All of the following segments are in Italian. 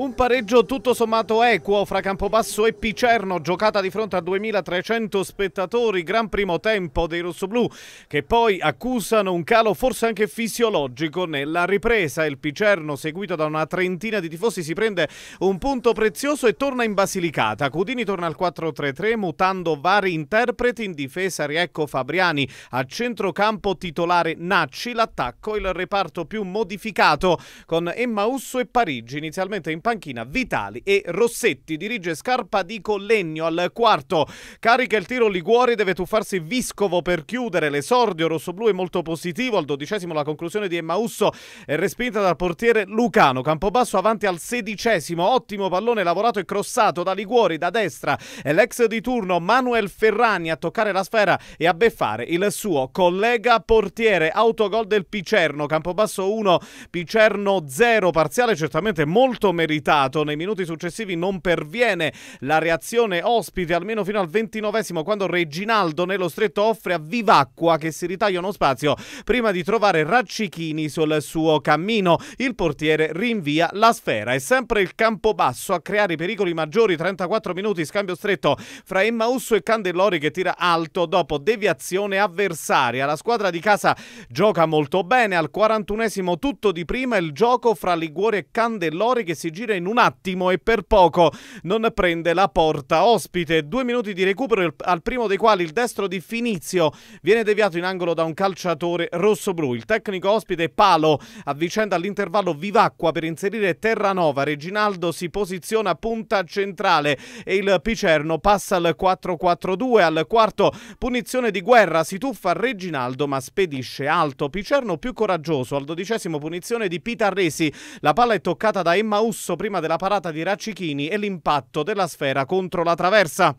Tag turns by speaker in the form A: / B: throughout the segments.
A: Un pareggio tutto sommato equo fra Campobasso e Picerno, giocata di fronte a 2300 spettatori, gran primo tempo dei rossoblù che poi accusano un calo forse anche fisiologico nella ripresa. Il Picerno, seguito da una trentina di tifosi, si prende un punto prezioso e torna in Basilicata. Cudini torna al 4-3-3 mutando vari interpreti in difesa Riecco Fabriani, a centrocampo titolare Nacci, l'attacco il reparto più modificato con Emma Emmausso e Parigi, inizialmente in panchina Vitali e Rossetti. Dirige Scarpa di Collegno al quarto. Carica il tiro Liguori, deve tuffarsi Viscovo per chiudere l'esordio rossoblu è molto positivo. Al dodicesimo la conclusione di Emmausso è respinta dal portiere Lucano. Campobasso avanti al sedicesimo. Ottimo pallone lavorato e crossato da Liguori da destra. È l'ex di turno Manuel Ferrani a toccare la sfera e a beffare il suo collega portiere. Autogol del Picerno. Campobasso 1, Picerno 0. Parziale certamente molto meritato meritato. Nei minuti successivi non perviene la reazione ospite almeno fino al ventinovesimo quando Reginaldo nello stretto offre a Vivacqua che si ritaglia uno spazio prima di trovare Raccichini sul suo cammino. Il portiere rinvia la sfera. È sempre il campo basso a creare i pericoli maggiori. 34 minuti, scambio stretto fra Emmausso e Candellori che tira alto dopo deviazione avversaria. La squadra di casa gioca molto bene. Al 41 tutto di prima il gioco fra Liguori e Candellori che si gira uscire in un attimo e per poco non prende la porta ospite. Due minuti di recupero al primo dei quali il destro di Finizio viene deviato in angolo da un calciatore rosso rossoblu. Il tecnico ospite Palo avvicenda all'intervallo Vivacqua per inserire Terranova. Reginaldo si posiziona a punta centrale e il Picerno passa al 4-4-2. Al quarto punizione di guerra si tuffa Reginaldo ma spedisce alto. Picerno più coraggioso al dodicesimo punizione di Pitarresi. La palla è toccata da Emma Usso prima della parata di Raccichini e l'impatto della sfera contro la traversa.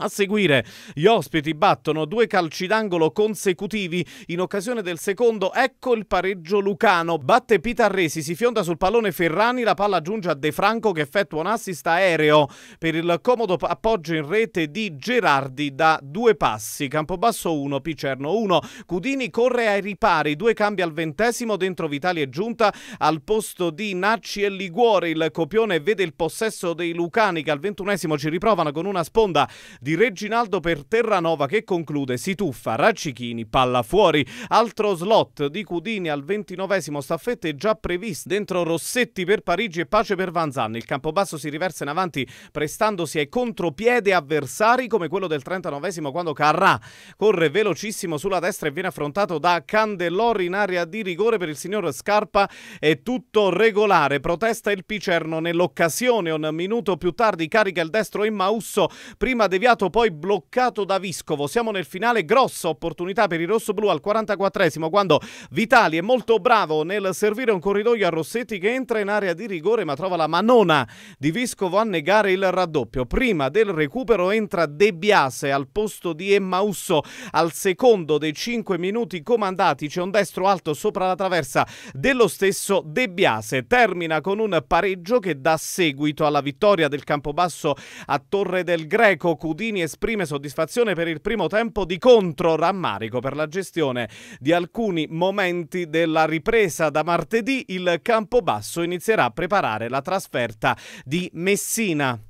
A: A seguire, gli ospiti battono due calci d'angolo consecutivi. In occasione del secondo, ecco il pareggio lucano. Batte Pitarresi, si fionda sul pallone Ferrani, la palla giunge a De Franco che effettua un assist aereo per il comodo appoggio in rete di Gerardi da due passi. Campobasso 1, Picerno 1. Cudini corre ai ripari, due cambi al ventesimo dentro Vitali e Giunta al posto di Nacci e Liguore. Il copione vede il possesso dei lucani che al ventunesimo ci riprovano con una sponda di Reginaldo per Terranova che conclude si tuffa, Raccichini, palla fuori, altro slot di Cudini al ventinovesimo è già previsto, dentro Rossetti per Parigi e Pace per Vanzanni, il Campobasso si riversa in avanti prestandosi ai contropiede avversari come quello del 39 quando Carrà corre velocissimo sulla destra e viene affrontato da Candelori in area di rigore per il signor Scarpa, è tutto regolare, protesta il Picerno nell'occasione, un minuto più tardi carica il destro in Mausso, prima deviato stato poi bloccato da Viscovo. Siamo nel finale, grossa opportunità per i rossoblù al 44esimo quando Vitali è molto bravo nel servire un corridoio a Rossetti che entra in area di rigore ma trova la manona di Viscovo a negare il raddoppio. Prima del recupero entra De Biase al posto di Emmausso al secondo dei 5 minuti comandati. C'è un destro alto sopra la traversa dello stesso De Biase. Termina con un pareggio che dà seguito alla vittoria del Campobasso a Torre del Greco. Cudà Udini esprime soddisfazione per il primo tempo di contro rammarico per la gestione di alcuni momenti della ripresa da martedì il Campobasso inizierà a preparare la trasferta di Messina.